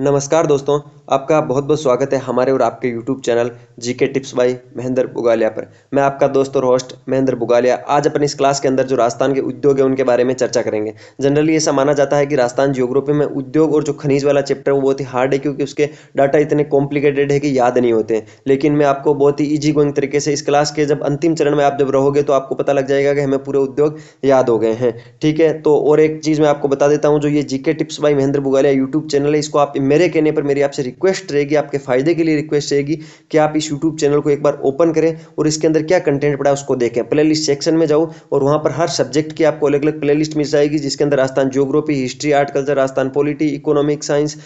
नमस्कार दोस्तों आपका बहुत बहुत स्वागत है हमारे और आपके YouTube channel GK tips by Mahendra Bugalia पर मैं आपका दोस्त और होस्ट महेंद्र बुगालिया आज अपन इस क्लास के अंदर जो राजस्थान के उद्योग है उनके बारे में चर्चा करेंगे जनरली ऐसा माना जाता है कि राजस्थान जियोग्राफी में उद्योग और जो खनिज वाला चैप्टर वो बहुत ही हार्ड है क्योंकि उसके डाटा इतने कॉम्प्लिकेटेड है कि याद नहीं होते लेकिन मैं आपको बहुत ही ईजी गोइंग तरीके से इस क्लास के जब अंतिम चरण में आप जब रहोगे तो आपको पता लग जाएगा कि हमें पूरे उद्योग याद हो गए हैं ठीक है तो और एक चीज़ मैं आपको बता देता हूँ जो ये G tips by Mahendra Bugalia YouTube channel है इसको आप मेरे कहने पर मेरी आपसे रिक्वेस्ट रहेगी आपके फ़ायदे के लिए रिक्वेस्ट रहेगी कि आप इस यूट्यूब चैनल को एक बार ओपन करें और इसके अंदर क्या कंटेंट पड़ा उसको देखें प्ले लिस्ट सेक्शन में जाओ और वहाँ पर हर सब्जेक्ट की आपको अलग अलग प्ले लिस्ट मिल जाएगी जिसके अंदर Rajasthan geography history art culture Rajasthan polity economic science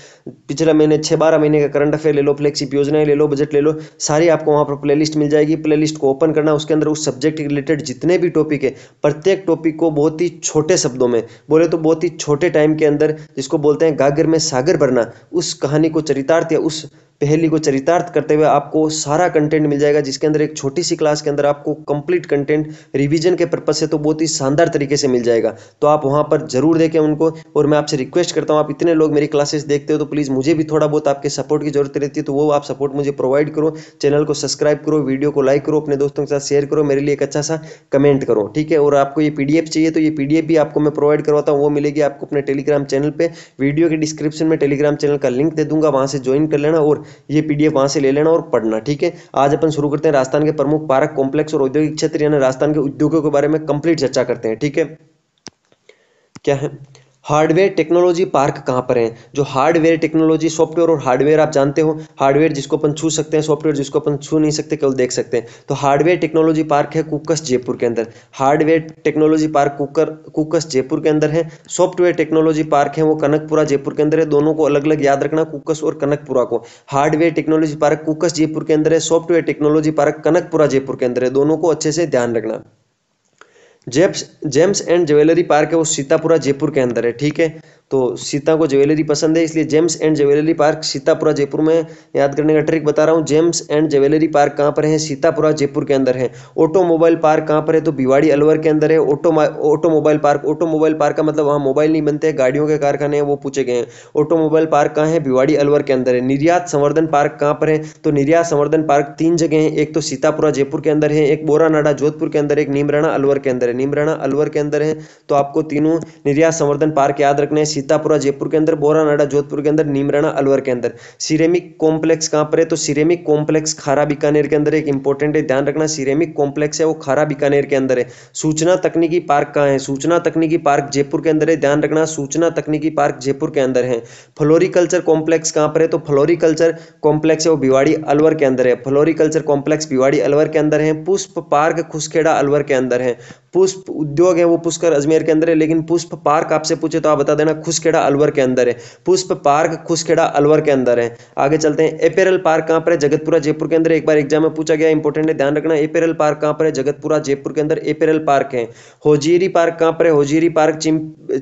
पिछला महीने छः बारह महीने का करंट अफेयर ले लो फ्लेक्सिप योजनाएं ले लो बजट ले लो सारी आपको वहाँ पर प्ले लिस्ट मिल जाएगी प्ले लिस्ट को ओपन करना उसके अंदर उस सब्जेक्ट के रिलेटेड जितने भी टॉपिक है प्रत्येक टॉपिक को बहुत ही छोटे शब्दों में बोले तो बहुत ही छोटे टाइम के अंदर जिसको बोलते हैं गागर में सागर भरना उस कहानी को चरितार्थ या उस पहली को चरितार्थ करते हुए आपको सारा कंटेंट मिल जाएगा जिसके अंदर एक छोटी सी क्लास के अंदर आपको कंप्लीट कंटेंट रिवीजन के पर्पज से तो बहुत ही शानदार तरीके से मिल जाएगा तो आप वहाँ पर जरूर देखें उनको और मैं आपसे रिक्वेस्ट करता हूँ आप इतने लोग मेरी क्लासेस देखते हो तो प्लीज़ मुझे भी थोड़ा बहुत आपके सपोर्ट की जरूरत रहती है तो वो आप सपोर्ट मुझे प्रोवाइड करो चैनल को सब्सक्राइब करो वीडियो को लाइक करो अपने दोस्तों के साथ शेयर करो मेरे लिए एक अच्छा सा कमेंट करो ठीक है और आपको ये पी चाहिए तो ये पी भी आपको मैं प्रोवाइड करवाता हूँ वो मिलेगी आपको अपने टेलीग्राम चैनल पर वीडियो के डिस्क्रिप्शन में टेलीग्राम चैनल का लिंक दे दूंगा वहाँ से ज्वाइन कर लेना और ये पीडीएफ वहां से ले लेना और पढ़ना ठीक है आज अपन शुरू करते हैं राजस्थान के प्रमुख पार्क कॉम्प्लेक्स और औद्योगिक क्षेत्र यानी राजस्थान के उद्योगों के बारे में कंप्लीट चर्चा करते हैं ठीक है क्या है हार्डवेयर टेक्नोलॉजी पार्क कहाँ पर है जो हार्डवेयर टेक्नोलॉजी सॉफ्टवेयर और हार्डवेयर आप जानते हो हार्डवेयर जिसको अपन छू सकते हैं सॉफ्टवेयर जिसको अपन छू नहीं सकते केवल देख सकते हैं तो हार्डवेयर टेक्नोलॉजी पार्क है कुकस जयपुर के अंदर हार्डवेयर टेक्नोलॉजी पार्क कुकर कुकस जयपुर के अंदर है सॉफ्टवेयर टेक्नोलॉजी पार्क है वो कनकपुरा जयपुर के अंदर है दोनों को अलग अलग याद रखना कुकस और कनकपुरा को hardware technology park Kukas Jaipur के अंदर है software technology park Kanakpura Jaipur के अंदर है दोनों को अच्छे से ध्यान रखना जेप्स जेम्स एंड ज्वेलरी पार्क है वो सीतापुरा जयपुर के अंदर है ठीक है तो सीता को ज्वेलरी पसंद है इसलिए gems and jewellery park Sitapura Jaipur में याद करने का ट्रिक बता रहा हूँ जेम्स एंड ज्वेलरी पार्क कहाँ पर है सीतापुरा जयपुर के अंदर है ऑटोमोबाइल पार्क कहाँ पर है तो भिवाड़ी अलवर के अंदर है auto automobile park automobile park का मतलब वहाँ मोबाइल नहीं बनते हैं गाड़ियों के कारखाने हैं वो पूछे गए हैं ऑटोमोबाइल पार्क कहाँ है भिवाड़ी अलवर के अंदर है निर्यात संवर्धन पार्क कहाँ पर है तो निर्यात संवर्धन पार्क तीन जगह है एक तो सीतापुरा जयपुर के अंदर है एक बोरानाडा जोधपुर के अंदर एक नीमराणा अलवर के अंदर है नीमराणा अलवर के अंदर है तो आपको तीनों निर्यात संवर्धन पार्क याद रखने हैं सीतापुरा जयपुर के अंदर बोरा नाडा जोधपुर के अंदर नीमराणा अलवर के अंदर सिरेमिक कॉम्प्लेक्स कहाँ पर है तो सिरेमिक कॉम्प्लेक्स खारा बीकानेर के अंदर एक इंपॉर्टेंट है ध्यान रखना सिरेमिक कॉम्प्लेक्स है वो खारा बीकानेर के अंदर है सूचना तकनीकी पार्क कहाँ है सूचना तकनीकी पार्क जयपुर के अंदर है ध्यान रखना सूचना तकनीकी पार्क जयपुर के अंदर है फ्लोरिकल्चर कॉम्प्लेक्स कहाँ पर है तो फ्लोरिकल्चर कॉम्प्लेक्स है वो भिवाड़ी अलवर के अंदर है फ्लोरिकल्चर कॉम्प्लेक्स भिवाड़ी अलवर के अंदर है पुष्प पार्क खुशखेड़ा अलवर के अंदर है पुष्प उद्योग है वो पुष्कर अजमेर के अंदर है लेकिन पुष्प पार्क आपसे पूछे तो आप बता देना खुशखेड़ा अलवर के अंदर है पुष्प पार्क खुशखेड़ा अलवर के अंदर है आगे चलते हैं एपेरल पार्क कहाँ पर है जगतपुरा जयपुर के अंदर एक बार एग्जाम में पूछा गया इंपॉर्टेंट है ध्यान रखना एपेरल पार्क कहाँ पर है जगतपुरा जयपुर के अंदर एपेरल पार्क है होजीरी पार्क कहाँ पर है होजीरी पार्क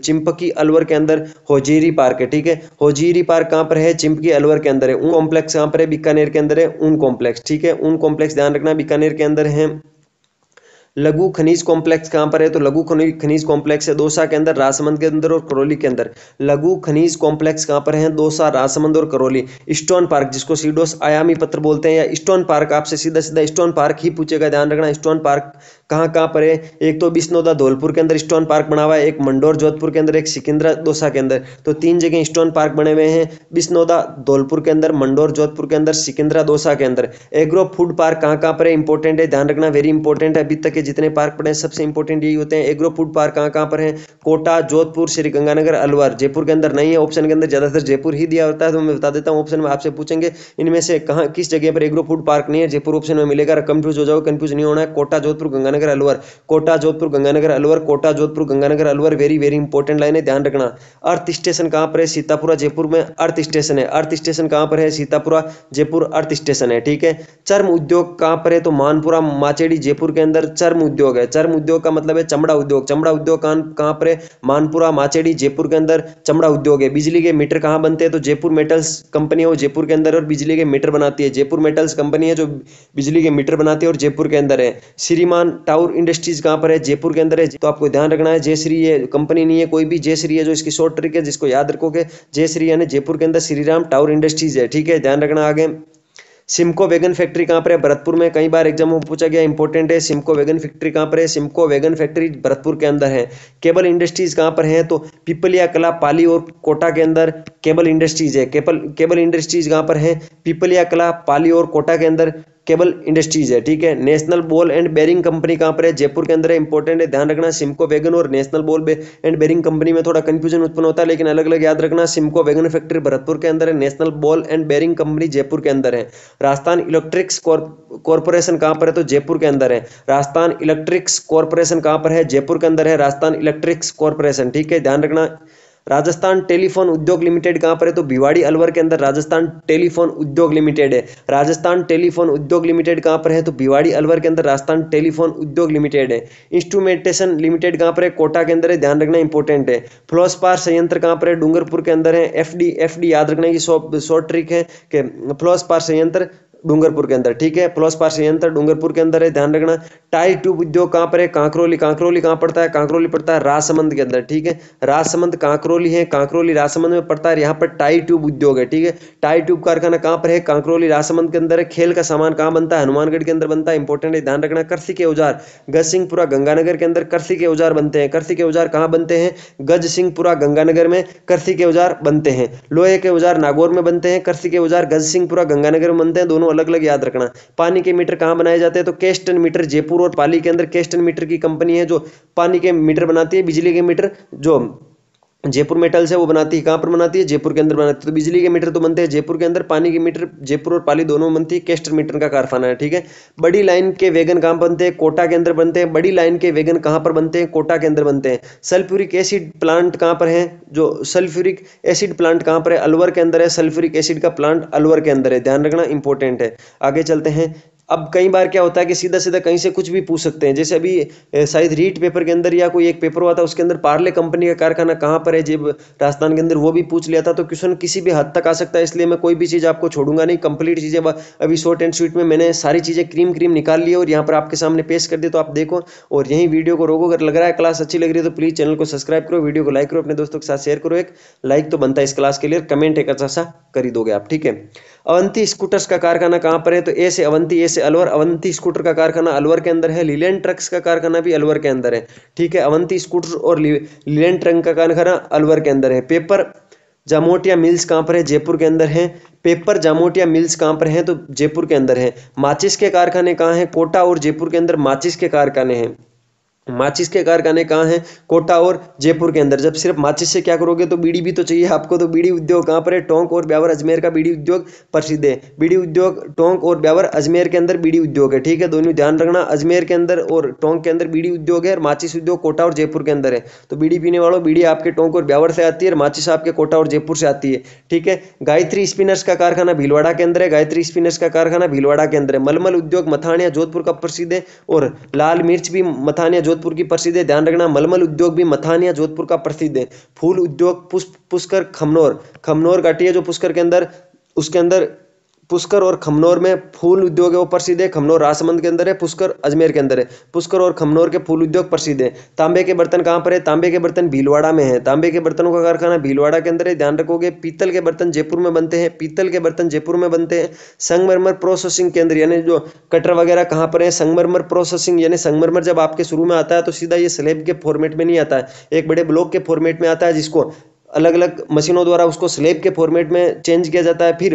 चिंपकी अलवर के अंदर होजीरी पार्क है ठीक है होजीरी पार्क कहाँ पर है चिंपकी अलवर के अंदर है ऊन कॉम्प्लेक्स कहाँ पर है बीकानेर के अंदर है ऊन कॉम्प्लेक्स ठीक है ऊन कॉम्प्लेक्स ध्यान रखना बीकानेर के अंदर है लघु खनिज कॉम्प्लेक्स कहाँ पर है तो लघु खनिज कॉम्प्लेक्स है दोसा के अंदर राजसमंद के अंदर और करौली के अंदर लघु खनिज कॉम्प्लेक्स कहाँ पर है दोसा राजसमंद और करौली स्टोन पार्क जिसको सीडोस आयामी पत्र बोलते हैं या स्टोन पार्क आपसे सीधा सीधा स्टोन पार्क ही पूछेगा ध्यान रखना स्टोन पार्क कहाँ कहाँ पर है एक तो बिश्नोदा धौलपुर के अंदर स्टोन पार्क बना हुआ है एक मंडोर जोधपुर के अंदर एक सिकिंद्रा दोसा के अंदर तो तीन जगह स्टोन पार्क बने हुए हैं बिश्नोदा धौलपुर के अंदर मंडोर जोधपुर के अंदर सिकिंद्रा दोसा के अंदर एग्रो फूड पार्क कहाँ कहाँ पर है इंपॉर्टेंट है ध्यान रखना वेरी इंपॉर्टेंट है अभी तक के जितने पार्क पड़े हैं सबसे इंपॉर्टेंट यही होते हैं एग्रो फूड पार्क कहाँ कहाँ पर है कोटा जोधपुर श्री गंगानगर अलवर जयपुर के अंदर नहीं है ऑप्शन के अंदर ज़्यादातर जयपुर ही दिया होता है तो मैं बता देता हूँ ऑप्शन में आपसे पूछेंगे इनमें से कहाँ किस जगह पर एग्रो फूड पार्क नहीं है जयपुर ऑप्शन में मिलेगा कंफ्यूज हो जाओ कंफ्यूज नहीं होना है Kota Jodhpur Ganganagar Ganganagar Alwar Kota Jodhpur Ganganagar Alwar Kota Jodhpur Ganganagar Alwar very very important line है ध्यान रखना अर्थ स्टेशन कहाँ पर है सीतापुरा जयपुर में अर्थ स्टेशन है अर्थ स्टेशन कहाँ पर है सीतापुरा जयपुर अर्थ स्टेशन है ठीक है चर्म उद्योग कहाँ पर है तो मानपुरा माचेड़ी जयपुर के अंदर चर्म उद्योग है चर्म उद्योग का मतलब है चमड़ा उद्योग चमड़ा उद्योग कहाँ पर है मानपुरा माचेड़ी जयपुर के अंदर चमड़ा उद्योग है बिजली के मीटर कहाँ बनते हैं तो जयपुर मेटल्स कंपनी है वो जयपुर के अंदर और बिजली के मीटर बनाती है जयपुर मेटल्स कंपनी है जो बिजली के मीटर बनाती है और जयपुर के अंदर है श्रीमान टावर इंडस्ट्रीज कहाँ पर है जयपुर के अंदर है तो आपको ध्यान रखना है जयश्री ये कंपनी नहीं है कोई भी जयश्री है जो इसकी शॉर्ट ट्रिक है जिसको याद रखोगे जयश्री यानी जयपुर के अंदर श्रीराम टावर इंडस्ट्रीज है ठीक है ध्यान रखना आगे सिमको वेगन फैक्ट्री कहाँ पर है भरतपुर में कई बार एग्जाम में पूछा गया इंपॉर्टेंट है सिमको वेगन फैक्ट्री कहाँ पर है सिमको वेगन फैक्ट्री भरतपुर के अंदर है केबल इंडस्ट्रीज कहाँ पर है तो पिपलिया कला पाली और कोटा के अंदर केबल इंडस्ट्रीज है केबल केबल इंडस्ट्रीज कहाँ पर है पिपलिया कला पाली और कोटा के अंदर केबल इंडस्ट्रीज है ठीक है national ball and bearing company कहाँ पर है जयपुर के अंदर है इंपॉर्टेंट है ध्यान रखना सिमको वैगन और national ball and bearing company में थोड़ा कंफ्यूजन उत्पन्न होता है लेकिन अलग अलग याद रखना सिमको वैगन फैक्ट्री भरतपुर के अंदर है national ball and bearing company Jaipur के अंदर है राजस्थान इलेक्ट्रिक्स कॉरपोरेशन कहाँ पर है तो जयपुर के अंदर है राजस्थान इलेक्ट्रिक्स कॉरपोरेशन कहाँ पर है जयपुर के अंदर है राजस्थान इलेक्ट्रिक्स कॉरपोरेशन ठीक है ध्यान रखना राजस्थान टेलीफोन उद्योग लिमिटेड कहाँ पर है तो भिवाड़ी अलवर के अंदर राजस्थान टेलीफोन उद्योग लिमिटेड है राजस्थान टेलीफोन उद्योग लिमिटेड कहाँ पर है तो भिवाड़ी अलवर के अंदर राजस्थान टेलीफोन उद्योग लिमिटेड है इंस्ट्रूमेंटेशन लिमिटेड कहाँ पर है कोटा के अंदर है ध्यान रखना इंपॉर्टेंट है पार संयंत्र कहाँ पर है डूंगरपुर के अंदर है एफ डी याद रखना की शॉर्ट ट्रिक है कि पार संयंत्र डूंगरपुर के अंदर ठीक है प्लस पास संयंत्र डूंगरपुर के अंदर है ध्यान रखना टाई ट्यूब उद्योग कहां पर है कांकरोली कांकरोली कहां पड़ता है कांकरोली पड़ता है राजसमंद के अंदर ठीक है राजसमंद कांकरोली है कांकरोली राजसमंद में पड़ता है यहां पर टाई ट्यूब उद्योग है ठीक है टाई ट्यूब कारखाना कहाँ पर है कांकरोली राजसमंद के अंदर है खेल का सामान कहां बनता है हनुमानगढ़ के अंदर बनता है इंपॉर्टेंट है ध्यान रखना कृषि के औजार गज सिंहपुरा गंगानगर के अंदर कृषि के औजार बनते हैं कृषि के औजार कहाँ बनते हैं गज सिंहपुरा गंगानगर में कृषि के औजार बनते हैं लोहे के औजार नागौर में बनते हैं कृषि के औजार गज सिंहपुरा गंगानगर में बनते हैं दोनों अलग अलग याद रखना पानी के मीटर कहाँ बनाए जाते हैं तो कैस्टन मीटर जयपुर और पाली के अंदर केस्टन मीटर की कंपनी है जो पानी के मीटर बनाती है बिजली के मीटर जो जयपुर मेटल्स है वो बनाती है कहाँ पर बनाती है जयपुर के अंदर बनाती है तो बिजली के मीटर तो बनते हैं जयपुर के अंदर पानी के मीटर जयपुर और पाली दोनों में बनती है कैस्टर मीटर का कारखाना है ठीक है बड़ी लाइन के वेगन कहाँ बनते हैं कोटा के अंदर बनते हैं बड़ी लाइन के वेगन कहाँ पर बनते हैं कोटा के अंदर बनते हैं सल्फ्यूरिक एसिड प्लांट कहाँ पर है जो सल्फ्यूरिक एसिड प्लांट कहाँ पर है अलवर के अंदर है सल्फ्यूरिक एसिड का प्लांट अलवर के अंदर है ध्यान रखना इंपॉर्टेंट है आगे चलते हैं अब कई बार क्या होता है कि सीधा सीधा कहीं से कुछ भी पूछ सकते हैं जैसे अभी शायद रीट पेपर के अंदर या कोई एक पेपर हुआ था उसके अंदर पार्ले कंपनी का कारखाना कहाँ पर है जब राजस्थान के अंदर वो भी पूछ लिया था तो क्वेश्चन किसी भी हद तक आ सकता है इसलिए मैं कोई भी चीज़ आपको छोड़ूंगा नहीं कंप्लीट चीज़ें अभी शॉर्ट एंड स्वीट में मैंने सारी चीज़ें क्रीम क्रीम निकाल ली और यहाँ पर आपके सामने पेश कर दी तो आप देखो और यही वीडियो को रोको अगर लग रहा है क्लास अच्छी लग रही है तो प्लीज़ चैनल को सब्सक्राइब करो वीडियो को लाइक करो अपने दोस्तों के साथ शेयर करो एक लाइक तो बनता है इस क्लास के लिए कमेंट एक अच्छा सा कर दोगे आप ठीक है अवंती स्कूटर्स का कारखाना कहाँ पर है तो ऐसे अवंती ए से जैसे अलवर अवंती स्कूटर का कारखाना अलवर के अंदर है लीलैंड ट्रक्स का कारखाना भी अलवर के अंदर है ठीक है अवंती स्कूटर और लीलैंड ट्रंक का कारखाना अलवर के अंदर है पेपर जामोटिया मिल्स कहाँ पर है जयपुर के अंदर है पेपर जामोटिया मिल्स कहाँ पर है तो जयपुर के अंदर है माचिस के कारखाने कहाँ हैं कोटा और जयपुर के अंदर माचिस के कारखाने हैं माचिस के कारखाने कहाँ हैं कोटा और जयपुर के अंदर जब सिर्फ माचिस से क्या करोगे तो बीड़ी भी तो चाहिए आपको तो बीड़ी उद्योग कहाँ पर है टोंक और ब्यावर अजमेर का बीड़ी उद्योग प्रसिद्ध है बीड़ी उद्योग टोंक और ब्यावर अजमेर के अंदर बीड़ी उद्योग है ठीक है दोनों ध्यान रखना अजमेर के अंदर और टोंक के अंदर बीड़ी उद्योग है और माचिस उद्योग कोटा और जयपुर के अंदर है तो बीड़ी पीने वालों बीड़ी आपके टोंक और ब्यावर से आती है और माचिस आपके कोटा और जयपुर से आती है ठीक है गायत्री स्पिनर्स का कारखाना भीलवाड़ा के अंदर है गायत्री स्पिनर्स का कारखाना भीलवाड़ा के अंदर है मलमल उद्योग मथानिया जोधपुर का प्रसिद्ध है और लाल मिर्च भी मथानिया जोधपुर की प्रसिद्ध है ध्यान रखना मलमल उद्योग भी मथानिया जोधपुर का प्रसिद्ध है फूल उद्योग पुष्प पुष्कर खमनौर खमनौर घाटी है जो पुष्कर के अंदर उसके अंदर पुष्कर और खमनौर में फूल उद्योग है वो प्रसिद्ध है खमनौर राजसमंद के अंदर है पुष्कर अजमेर के अंदर है पुष्कर और खमनौर के फूल उद्योग प्रसिद्ध है तांबे के बर्तन कहाँ पर है तांबे के बर्तन भीलवाड़ा में है तांबे के बर्तनों का कारखाना भीलवाड़ा के अंदर है ध्यान रखोगे पीतल के बर्तन जयपुर में बनते हैं पीतल के बर्तन जयपुर में बनते हैं संगमरमर प्रोसेसिंग केंद्र यानी जो कटर वगैरह कहाँ पर है संगमरमर प्रोसेसिंग यानी संगमरमर जब आपके शुरू में आता है तो सीधा ये स्लेब के फॉर्मेट में नहीं आता है एक बड़े ब्लॉक के फॉर्मेट में आता है जिसको अलग अलग मशीनों द्वारा उसको स्लेब के फॉर्मेट में चेंज किया जाता है फिर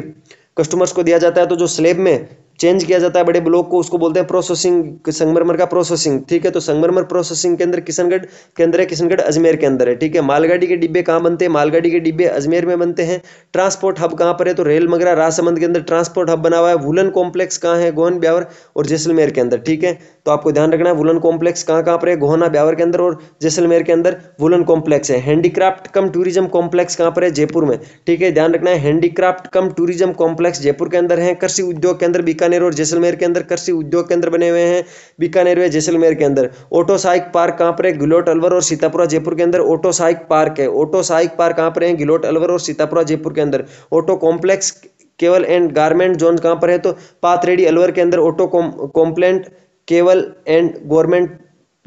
कस्टमर्स को दिया जाता है तो जो स्लेब में चेंज किया जाता है बड़े ब्लॉक को उसको बोलते हैं प्रोसेसिंग संगमरमर का प्रोसेसिंग ठीक है तो संगमरमर प्रोसेसिंग के अंदर किशनगढ़ के अंदर है किशनगढ़ अजमेर के अंदर है ठीक है मालगाड़ी के डिब्बे कहाँ बनते हैं मालगाड़ी के डिब्बे अजमेर में बनते हैं ट्रांसपोर्ट हब कहाँ पर है तो रेल मगरा राजसमंद के अंदर ट्रांसपोर्ट हब बना हुआ है वुलन कॉम्प्लेक्स कहाँ है गोहन ब्यावर और जैसलमेर के अंदर ठीक है तो आपको ध्यान रखना है वुलन कॉम्प्लेक्स कहाँ कहाँ पर है गोहना ब्यावर के अंदर और जैसलमेर के अंदर वुलन कॉम्प्लेक्स है हैंडीक्राफ्ट कम टूरिज्म कॉम्प्लेक्स कहाँ पर है जयपुर में ठीक है ध्यान रखना है handicraft cum tourism complex Jaipur के अंदर है कृषि उद्योग के अंदर बीकानेर बीकानेर और जैसलमेर के अंदर कृषि उद्योग केंद्र बने हुए हैं बीकानेर व जैसलमेर के अंदर ऑटो साइक पार्क कहाँ पर है गिलोट अलवर और सीतापुरा जयपुर के अंदर ऑटो साइक पार्क है ऑटो साइक पार्क कहाँ पर है गिलोट अलवर और सीतापुरा जयपुर के अंदर auto complex cable and garment zone कहाँ पर है तो पाथरेडी अलवर के अंदर auto complaint cable and government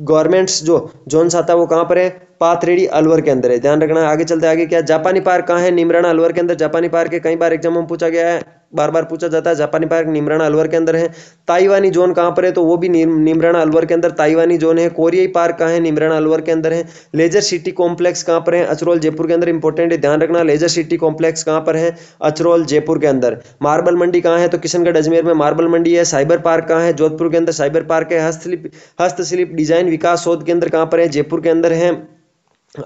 governments जो जोन्स आता है वो कहाँ पर है पाथरेडी अलवर के अंदर है ध्यान रखना आगे चलते आगे क्या जापानी पार्क कहाँ है निमराना अलवर के अंदर जापानी पार्क है कई बार एग्जाम में पूछा गया है बार बार पूछा जाता है जापानी पार्क निमराना अलवर के अंदर है ताइवानी जोन कहाँ पर है तो वो भी निमराना अलवर के अंदर ताइवानी जोन है कोरियाई पार्क कहाँ है निमराना अलवर के अंदर है लेजर सिटी कॉम्प्लेक्स कहाँ पर है अचरोल जयपुर के अंदर इंपॉर्टेंट है ध्यान रखना लेजर सिटी कॉम्प्लेक्स कहाँ पर है अचरोल जयपुर के अंदर मार्बल मंडी कहाँ है तो किशनगढ़ अजमेर में मार्बल मंडी है साइबर पार्क कहाँ है जोधपुर के अंदर साइबर पार्क है हस्तशिल्प हस्तशिल्प डिजाइन विकास शोध केंद्र कहाँ पर है जयपुर के अंदर है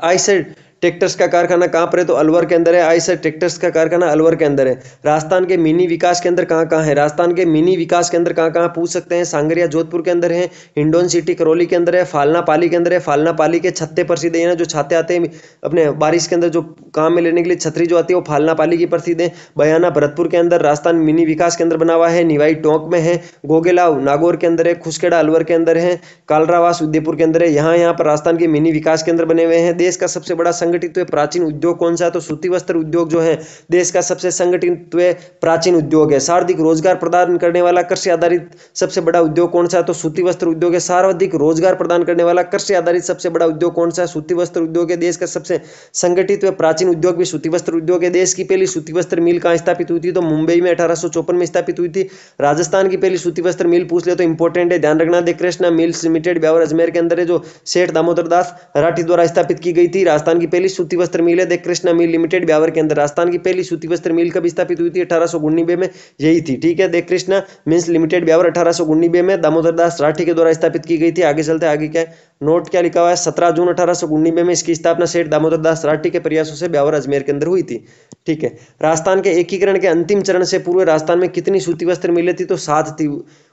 आईसेड ट्रैक्टर्स का कारखाना कहाँ पर है तो अलवर के अंदर है आई सर ट्रैक्टर्स का कारखाना अलवर के अंदर है राजस्थान के मिनी विकास के अंदर कहाँ कहाँ है राजस्थान के मिनी विकास के अंदर कहाँ कहाँ पूछ सकते हैं सांगरिया जोधपुर के अंदर है हिंडोन सिटी करौली के अंदर है फालना पाली के अंदर है फालना पाली के छत्ते प्रसिद्ध है ना जो छाते आते हैं अपने बारिश के अंदर जो काम में लेने के लिए छतरी जो आती है वो फालना पाली की प्रसिद्ध है बयाना भरतपुर के अंदर राजस्थान मिनी विकास के अंदर बना हुआ है निवाई टोंक में है गोगेलाव नागौर के अंदर है खुशखेड़ा अलवर के अंदर है कालरावास उदयपुर के अंदर है यहाँ यहाँ पर राजस्थान के मिनी विकास केंद्र बने हुए हैं देश का सबसे बड़ा संघ संगठित हुए प्राचीन उद्योग कौन सा है तो सूती वस्त्र उद्योग जो है देश का सबसे संगठित हुए प्राचीन उद्योग है सर्वाधिक रोजगार प्रदान करने वाला कृषि आधारित सबसे बड़ा उद्योग कौन सा है तो सूती वस्त्र उद्योग है सर्वाधिक रोजगार प्रदान करने वाला कृषि आधारित सबसे बड़ा उद्योग कौन सा है सूती वस्त्र उद्योग है देश का सबसे संगठित हुए प्राचीन उद्योग भी सूती वस्त्र उद्योग है देश की पहली सूती वस्त्र मिल कहाँ स्थापित हुई थी तो मुंबई में अठारह में स्थापित हुई थी राजस्थान की पहली सूती वस्त्र मिल पूछ ले तो इंपॉर्टेंट है ध्यान रखना the Krishna mills limited Beawar Ajmer के अंदर है जो सेठ दामोदर दास राठी द्वारा स्थापित की गई थी राजस्थान की पहली पहली सूती वस्त्र मिल है the Krishna mill limited Beawar के अंदर राजस्थान की पहली सूती वस्त्र मिल कब स्थापित हुई थी अठारह सौ में यही थी ठीक है the Krishna mills limited Beawar अठारह सौ में दामोदर दास राठी के द्वारा स्थापित की गई थी आगे चलते आगे क्या नोट क्या लिखा हुआ है सत्रह जून अठारह सौ में इसकी स्थापना सेठ दामोदर दास राठी के प्रयासों से ब्यावर अजमेर के अंदर हुई थी ठीक है राजस्थान के एकीकरण के अंतिम चरण से पूर्व राजस्थान में कितनी सूती वस्त्र मिले थी तो सात थी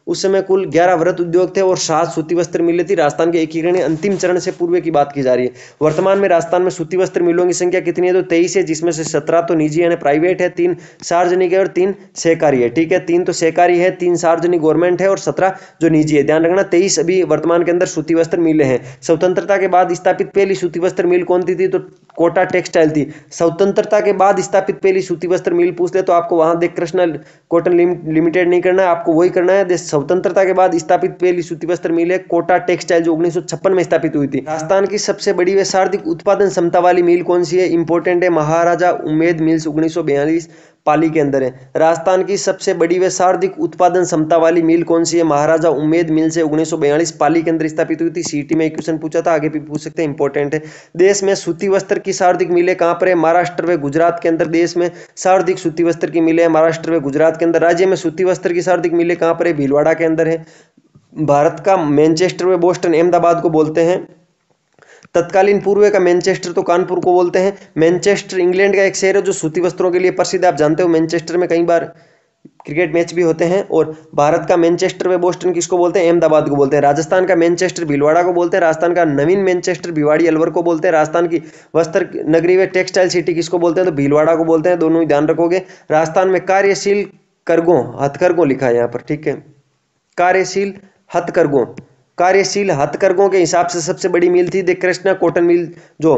उस समय कुल ग्यारह व्रत उद्योग थे और सात सूती वस्त्र मिले थी राजस्थान के एकीकरण अंतिम चरण से पूर्व की बात की जा रही है वर्तमान में राजस्थान में सूती वस्त्र मिलों की संख्या कितनी है तो तेईस है जिसमें से सत्रह तो निजी यानी प्राइवेट है तीन सार्वजनिक है और तीन सहकारी है ठीक है तीन तो सहकारी है तीन सार्वजनिक गवर्नमेंट है और सत्रह जो निजी है ध्यान रखना तेईस अभी वर्तमान के अंदर सूती वस्त्र मिले हैं स्वतंत्रता के बाद स्थापित पहली सूती वस्त्र मिल कौन थी तो कोटा टेक्सटाइल थी स्वतंत्रता के बाद स्थापित पहली सूती वस्त्र मिल पूछ ले तो आपको वहां देख कृष्णा कॉटन लिमिटेड नहीं करना है आपको वही करना है स्वतंत्रता के बाद स्थापित पहली सूती वस्त्र मिल है कोटा टेक्सटाइल जो उन्नीस में स्थापित हुई थी राजस्थान की सबसे बड़ी वैसार्थिक उत्पादन क्षमता वाली मिल कौन सी है इंपोर्टेंट है महाराजा उमेद मिल्स उन्नीस पाली के अंदर है राजस्थान की सबसे बड़ी व सार्धिक उत्पादन क्षमता वाली मिल कौन सी है महाराजा उम्मेद मिल से उन्नीस पाली के अंदर स्थापित हुई थी सीटी में क्वेश्चन पूछा था आगे भी पूछ सकते हैं इंपॉर्टेंट है देश में सूती वस्त्र की सार्धिक मिले कहाँ पर है महाराष्ट्र व गुजरात के अंदर देश में सार्धिक सूती वस्त्र की हैं महाराष्ट्र व गुजरात के अंदर राज्य में सूती वस्त्र की सार्धिक मिले कहाँ पर है भीलवाड़ा के अंदर है भारत का मैनचेस्टर व बोस्टन अहमदाबाद को बोलते हैं तत्कालीन पूर्व का मैनचेस्टर तो कानपुर को बोलते हैं मैनचेस्टर इंग्लैंड का एक शहर है जो सूती वस्त्रों के लिए प्रसिद्ध आप जानते हो मैनचेस्टर में कई बार क्रिकेट मैच भी होते हैं और भारत का मैनचेस्टर व बोस्टन किसको बोलते हैं अहमदाबाद को बोलते हैं राजस्थान का मैनचेस्टर भिलवाड़ा को बोलते हैं राजस्थान का नवीन मैनचेस्टर भिवाड़ी अलवर को बोलते हैं राजस्थान की वस्त्र नगरी व टेक्सटाइल सिटी किसको बोलते हैं तो भीलवाड़ा को बोलते हैं दोनों ही ध्यान रखोगे राजस्थान में कार्यशील करगों हथकरगों लिखा है यहाँ पर ठीक है कार्यशील हथकरगों कार्यशील हथकरघों के हिसाब से सबसे बड़ी मिल थी द कृष्णा कॉटन मिल जो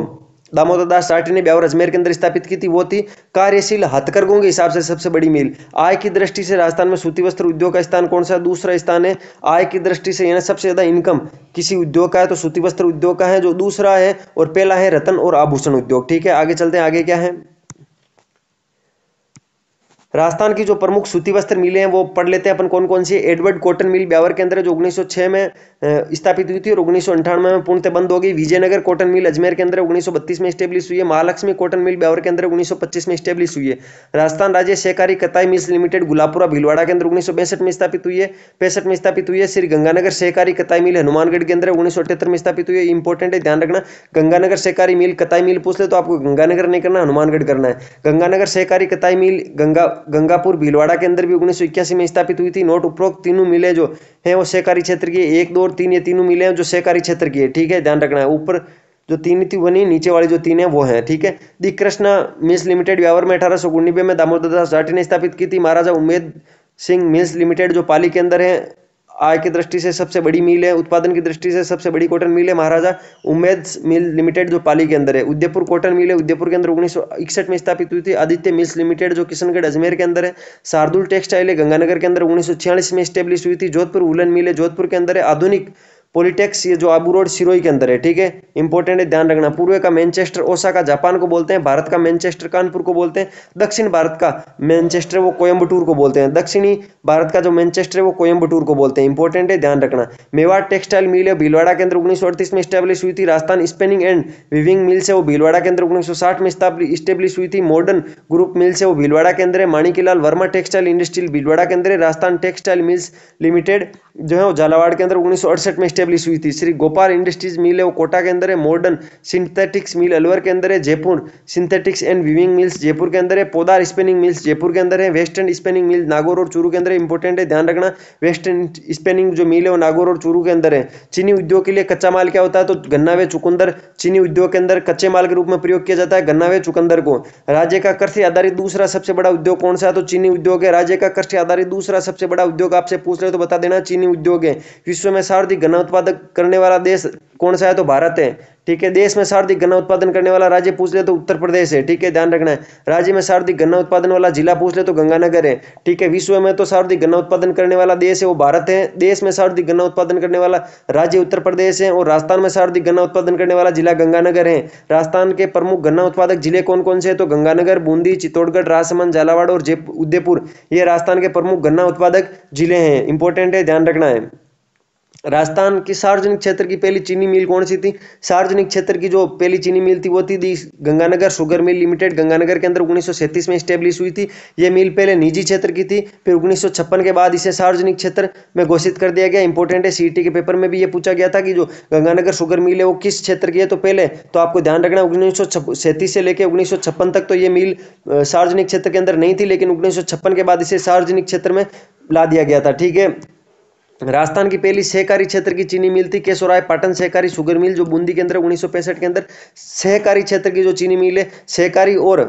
दामोदर दास साठी ने ब्यावर अजमेर के अंदर स्थापित की थी वो थी कार्यशील हथकरघों के हिसाब से सबसे बड़ी मिल आय की दृष्टि से राजस्थान में सूती वस्त्र उद्योग का स्थान कौन सा दूसरा स्थान है आय की दृष्टि से यानी सबसे ज्यादा इनकम किसी उद्योग का है तो सूती वस्त्र उद्योग का है जो दूसरा है और पहला है रतन और आभूषण उद्योग ठीक है आगे चलते हैं आगे क्या है राजस्थान की जो प्रमुख सूती वस्त्र मिले हैं वो पढ़ लेते हैं अपन कौन कौन सी एडवर्ड कॉटन मिल ब्यावर के अंदर जो 1906 में स्थापित हुई थी और उन्नीस में पूर्णतः बंद हो गई विजयनगर कॉटन मिल अजमेर के अंदर 1932 में स्टेब्लिश हुई है महालक्ष्मी कॉटन मिल ब्यावर के अंदर 1925 में स्टेब्लिश हुई है राजस्थान राज्य सहकारी कताई मिल्स लिमिटेड गुलापुरा भिलवाड़ा के अंदर उन्नीस में स्थापित हुई है पैंसठ में स्थापित हुई है श्री गंगानगर सहकारी कताई मिल हनुमानगढ़ के अंदर उन्नीस में स्थापित हुई है इंपॉर्टेंट है ध्यान रखना गंगानगर सहकारी मिल कताई मिल पूछ ले तो आपको गंगानगर नहीं करना हनुमानगढ़ करना है गंगानगर सहकारी कताई मिल गंगा गंगापुर भीलवाड़ा के अंदर भी उन्नीस में स्थापित हुई थी नोट उपरोक्त तीनों मिले जो है वो सहकारी क्षेत्र की एक दो और तीन ये तीनों मिले हैं जो सहकारी क्षेत्र की है ठीक है ध्यान रखना है ऊपर जो तीन थी बनी नीचे वाली जो तीन है वो है ठीक है the Krishna mills limited Beawar में अठारह सौ में दामोदर दास जाटी ने स्थापित की थी महाराजा उमेद सिंह मिल्स लिमिटेड जो पाली के अंदर है आय की दृष्टि से सबसे बड़ी मिल है उत्पादन की दृष्टि से सबसे बड़ी कॉटन मिल है महाराजा उमेद मिल लिमिटेड जो पाली के अंदर है उदयपुर कॉटन मिल है उदयपुर के अंदर उन्नीस में स्थापित हुई थी आदित्य मिल्स लिमिटेड जो किशनगढ़ अजमेर के अंदर है शार्दुल टेक्सटाइल है गंगानगर के अंदर उन्नीस में स्टेब्लिश हुई थी जोधपुर उलन मिल है जोधपुर के अंदर है आधुनिक पॉलिटेक्स ये जो आबू रोड सिरोई के अंदर है ठीक है इंपॉर्टेंट है ध्यान रखना पूर्व का मैनचेस्टर ओसा का जापान को बोलते हैं भारत का मैनचेस्टर कानपुर को बोलते हैं दक्षिण भारत का मैनचेस्टर वो कोयम्बटूर को बोलते हैं दक्षिणी भारत का जो मैनचेस्टर है वो कोयम्बटूर को बोलते हैं इंपॉर्टेंट है ध्यान रखना मेवाड़ टेक्सटाइल मिल है भीलवाड़ा के अंदर उन्नीस में स्टैब्लिश हुई थी Rajasthan spinning and weaving mill से वो भीलवाड़ा के अंदर उन्नीस में स्टैब्लिश हुई थी मॉडर्न ग्रुप मिल से वो भीलवाड़ा के अंदर है माणिकीलाल वर्मा टेक्सटाइल इंडस्ट्रियल भीलवाड़ा के अंदर है राजस्थान टेक्सटाइल मिल्स लिमिटेड जो है वो झालावाड़ के अंदर उन्नीस में एस्टेब्लिश हुई थी श्री गोपाल इंडस्ट्रीज मिल है वो कोटा के अंदर है मॉडर्न सिंथेटिक्स मिल अलवर के अंदर है Jaipur synthetics and weaving mills Jaipur के अंदर है पोदार स्पेनिंग मिल्स जयपुर के अंदर है वेस्टर्न स्पेनिंग मिल नागौर और चूरू के अंदर इंपॉर्टेंट है ध्यान रखना वेस्टर्न स्पेनिंग जो मिल है वो नागौर और चूरू के अंदर है चीनी उद्योग के लिए कच्चा माल क्या होता है तो गन्ना वे चुकंदर चीनी उद्योग के अंदर कच्चे माल के रूप में प्रयोग किया जाता है गन्ना वे चुकंदर को राज्य का कृषि आधारित दूसरा सबसे बड़ा उद्योग कौन सा है तो चीनी उद्योग है राज्य का कृषि आधारित दूसरा सबसे बड़ा उद्योग आपसे पूछ रहे तो बता देना चीनी उद्योग है विश्व में सर्वाधिक गन्ना उत्पादक करने वाला देश कौन सा है तो भारत है ठीक है देश में सर्वाधिक गन्ना उत्पादन करने वाला राज्य पूछ ले तो उत्तर प्रदेश है ठीक है ध्यान रखना है राज्य में सर्वाधिक गन्ना उत्पादन वाला जिला पूछ ले तो गंगानगर है ठीक है विश्व में तो सर्वाधिक गन्ना उत्पादन करने वाला देश है वो भारत है देश में सर्वाधिक गन्ना उत्पादन करने वाला राज्य उत्तर प्रदेश है और राजस्थान में सर्वाधिक गन्ना उत्पादन करने वाला जिला गंगानगर है राजस्थान के प्रमुख गन्ना उत्पादक जिले कौन कौन से है तो गंगानगर बूंदी चित्तौड़गढ़ राजसमंद झालावाड़ और जयपुर उदयपुर ये राजस्थान के प्रमुख गन्ना उत्पादक जिले हैं इंपॉर्टेंट है ध्यान रखना है राजस्थान की सार्वजनिक क्षेत्र की पहली चीनी मिल कौन सी थी सार्वजनिक क्षेत्र की जो पहली चीनी मिल थी वो थी the Ganganagar sugar mill limited Ganganagar के अंदर उन्नीस में स्टेब्लिश हुई थी ये मिल पहले निजी क्षेत्र की थी फिर उन्नीस के बाद इसे सार्वजनिक क्षेत्र में घोषित कर दिया गया इंपॉर्टेंट है सी e के पेपर में भी ये पूछा गया था कि जो गंगानगर शुगर मिल है वो किस क्षेत्र की है तो पहले तो आपको ध्यान रखना उन्नीस से लेकर उन्नीस तक तो ये मिल सार्वजनिक क्षेत्र के अंदर नहीं थी लेकिन उन्नीस के बाद इसे सार्वजनिक क्षेत्र में ला दिया गया था ठीक है राजस्थान की पहली सहकारी क्षेत्र की चीनी मिल थी केशोराय पाटन सहकारी शुगर मिल जो बूंदी के अंदर उन्नीस के अंदर सहकारी क्षेत्र की जो चीनी मिल है सहकारी और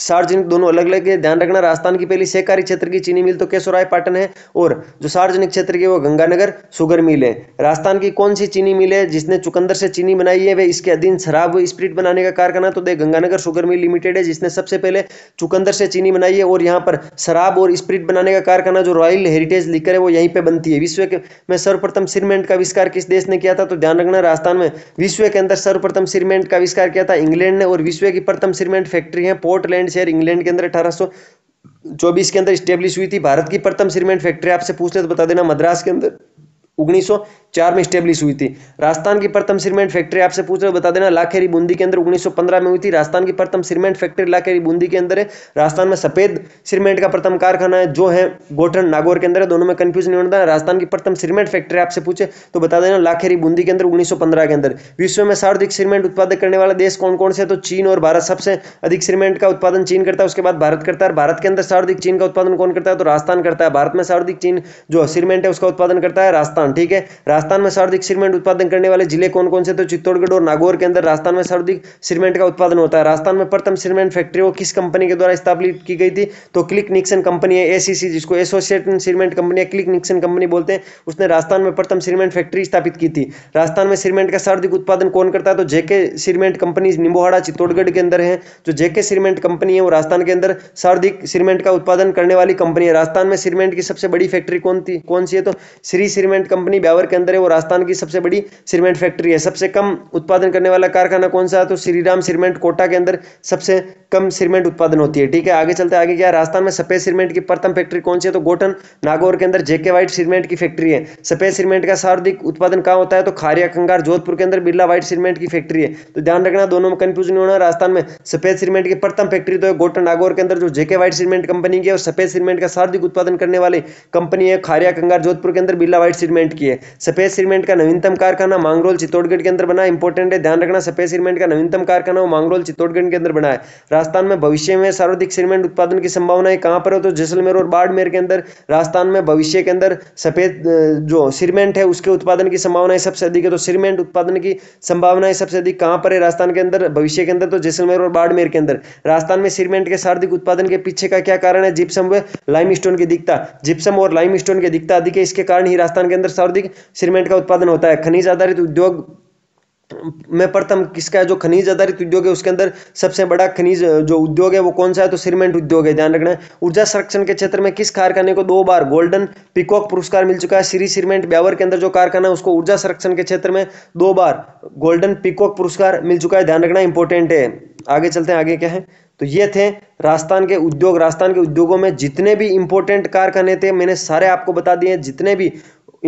सार्वजनिक दोनों अलग अलग है ध्यान रखना राजस्थान की पहली सहकारी क्षेत्र की चीनी मिल तो केशोराय पाटन है और जो सार्वजनिक क्षेत्र की वो गंगानगर सुगर मिल है राजस्थान की कौन सी चीनी मिल है जिसने चुकंदर से चीनी बनाई है वे इसके अधीन शराब स्प्रिट बनाने का कारखाना तो the Ganganagar sugar mill limited है जिसने सबसे पहले चुकंदर से चीनी बनाई है और यहाँ पर शराब और स्प्रिट बनाने का कारखाना जो रॉयल हेरिटेज लिखकर है वो यहीं पर बनती है विश्व के में सर्वप्रथम सीरमेंट का आविष्कार किस देश ने किया था तो ध्यान रखना राजस्थान में विश्व के अंदर सर्वप्रथम सीरमेंट का आविष्कार किया था इंग्लैंड ने और विश्व की प्रथम सीमेंट फैक्ट्री है पोर्टलैंड सीमेंट शेयर इंग्लैंड के अंदर अठारह चौबीस के अंदर स्टेब्लिश हुई थी भारत की प्रथम सीमेंट फैक्ट्री आपसे पूछ ले तो बता देना मद्रास के अंदर उन्नीस सौ चार में स्टेब्लिश हुई थी राजस्थान की प्रथम सीमेंट फैक्ट्री आपसे पूछ रहे हो बता देना लाखेरी बूंदी के अंदर 1915 में हुई थी राजस्थान की प्रथम सीमेंट फैक्ट्री लाखेरी बूंदी के अंदर है राजस्थान में सफेद सीमेंट का प्रथम कारखाना है जो है गोठन नागौर के अंदर है दोनों में कंफ्यूज नहीं है राजस्थान की प्रथम सीमेंट फैक्ट्री आपसे पूछे तो बता देना लाखेरी बूंदी के अंदर उन्नीस के अंदर विश्व में सर्वाधिक सीमेंट उत्पादक करने वाले देश कौन कौन से तो चीन और भारत सबसे अधिक सीमेंट का उत्पादन चीन करता है उसके बाद भारत करता है भारत के अंदर सर्वाधिक चीन का उत्पादन कौन करता है तो राजस्थान करता है भारत में सर्वाधिक चीन जो सीमेंट है उसका उत्पादन करता है राजस्थान ठीक है राजस्थान में सर्दिक सीमेंट उत्पादन करने वाले जिले कौन कौन से तो चित्तौड़गढ़ और नागौर के अंदर राजस्थान में सर्दिक सीमेंट का उत्पादन होता है राजस्थान में प्रथम सीमेंट फैक्ट्री वो किस कंपनी के द्वारा स्थापित की गई थी तो क्लिक निक्सन कंपनी है एसीसी जिसको एसोसिएटन सीमेंट कंपनी है क्लिक निक्सन कंपनी बोलते हैं उसने राजस्थान में प्रथम सीमेंट फैक्ट्री स्थापित की थी राजस्थान में सीमेंट का सर्दिक उत्पादन कौन करता है तो JK cement company Nimbahera Chittorgarh के अंदर है जो जेके सीमेंट कंपनी है वो राजस्थान के अंदर सर्दिक सीमेंट का उत्पादन करने वाली कंपनी है राजस्थान में सीमेंट की सबसे बड़ी फैक्ट्री कौन थी कौन सी है तो श्री सीमेंट कंपनी ब्यावर के अंदर अंदर है वो राजस्थान की सबसे बड़ी सीमेंट फैक्ट्री है सबसे कम उत्पादन करने वाला कारखाना कौन सा है तो श्रीराम सीमेंट कोटा के अंदर सबसे कम सीमेंट उत्पादन होती है ठीक है आगे चलते आगे क्या राजस्थान में सफेद सीमेंट की प्रथम फैक्ट्री कौन सी है तो गोटन नागौर के अंदर जेके व्हाइट सीमेंट की फैक्ट्री है सफेद सीमेंट का सर्वाधिक उत्पादन कहाँ होता है तो खारिया कंगार जोधपुर के अंदर बिरला व्हाइट सीमेंट की फैक्ट्री है तो ध्यान रखना दोनों में कंफ्यूज नहीं होना राजस्थान में सफेद सीमेंट की प्रथम फैक्ट्री तो है गोटन नागौर के अंदर जो जेके व्हाइट सीमेंट कंपनी की है और सफेद सीमेंट का सर्वाधिक उत्पादन करने वाली कंपनी है खारिया कंगार जोधपुर के अंदर बिरला व्हाइट सीमेंट की है सफेद सफेद सीमेंट का नवीनतम कारखाना मांगरोल चित्तौड़गढ़ के अंदर बना इंपॉर्टेंट है ध्यान रखना सफेद सीमेंट का नवीनतम कारखाना मांगरोल चित्तौड़गढ़ के अंदर बना है राजस्थान में भविष्य में सर्वाधिक सीमेंट उत्पादन की संभावना है कहां पर हो तो जैसलमेर और बाड़मेर के अंदर राजस्थान में भविष्य के अंदर सफेद जो सीमेंट है उसके उत्पादन की संभावना है सबसे अधिक है तो सीमेंट उत्पादन की संभावना है सबसे अधिक कहां पर है राजस्थान के अंदर भविष्य के अंदर तो जैसलमेर और बाड़मेर के अंदर राजस्थान में सीमेंट के सर्वाधिक उत्पादन के पीछे का क्या कारण है जिप्सम व लाइम की दिखता जिप्सम और लाइम की दिखता अधिक है इसके कारण ही राजस्थान के अंदर सर्वाधिक सीमेंट का उत्पादन होता है खनिज आधारित उद्योग में प्रथम किसका है जो खनिज आधारित उद्योग है उसके अंदर सबसे बड़ा खनिज जो उद्योग है वो कौन सा है तो सीमेंट उद्योग है ध्यान रखना ऊर्जा संरक्षण के क्षेत्र में किस कारखाने को दो बार गोल्डन पिकॉक पुरस्कार मिल चुका है श्री सीमेंट ब्यावर के अंदर जो कारखाना है उसको ऊर्जा संरक्षण के क्षेत्र में दो बार गोल्डन पिकॉक पुरस्कार मिल चुका है ध्यान रखना इंपॉर्टेंट है आगे चलते हैं आगे क्या है तो ये थे राजस्थान के उद्योग राजस्थान के उद्योगों में जितने भी इंपॉर्टेंट कारखाने थे मैंने सारे आपको बता दिए जितने भी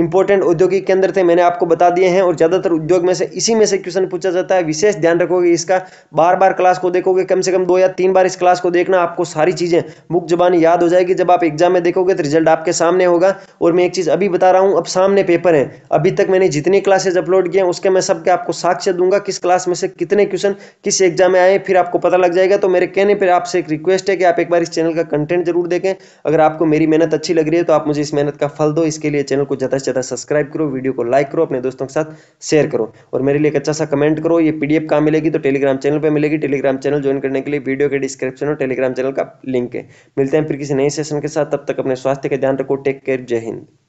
इंपॉर्टेंट औद्योगिक केंद्र थे मैंने आपको बता दिए हैं और ज़्यादातर उद्योग में से इसी में से क्वेश्चन पूछा जाता है विशेष ध्यान रखोगे इसका बार बार क्लास को देखोगे कम से कम दो या तीन बार इस क्लास को देखना आपको सारी चीज़ें मुख जबानी याद हो जाएगी जब आप एग्जाम में देखोगे तो रिजल्ट आपके सामने होगा और मैं एक चीज़ अभी बता रहा हूँ अब सामने पेपर है अभी तक मैंने जितनी क्लासेज अपलोड किए हैं उसके मैं सबके आपको साक्ष्य दूंगा किस क्लास में से कितने क्वेश्चन किस एग्जाम में आए फिर आपको पता लग जाएगा तो मेरे कहने पर आपसे एक रिक्वेस्ट है कि आप एक बार इस चैनल का कंटेंट जरूर देखें अगर आपको मेरी मेहनत अच्छी लग रही है तो आप मुझे इस मेहनत का फल दो इसके लिए चैनल को ज़्यादा से ज़्यादा सब्सक्राइब करो वीडियो को लाइक करो अपने दोस्तों के साथ शेयर करो और मेरे लिए एक अच्छा सा कमेंट करो ये पीडीएफ कहाँ मिलेगी तो टेलीग्राम चैनल पर मिलेगी टेलीग्राम चैनल ज्वाइन करने के लिए वीडियो के डिस्क्रिप्शन और टेलीग्राम चैनल का लिंक है मिलते हैं फिर किसी नए सेशन के साथ तब तक अपने स्वास्थ्य का ध्यान रखो टेक केयर जय हिंद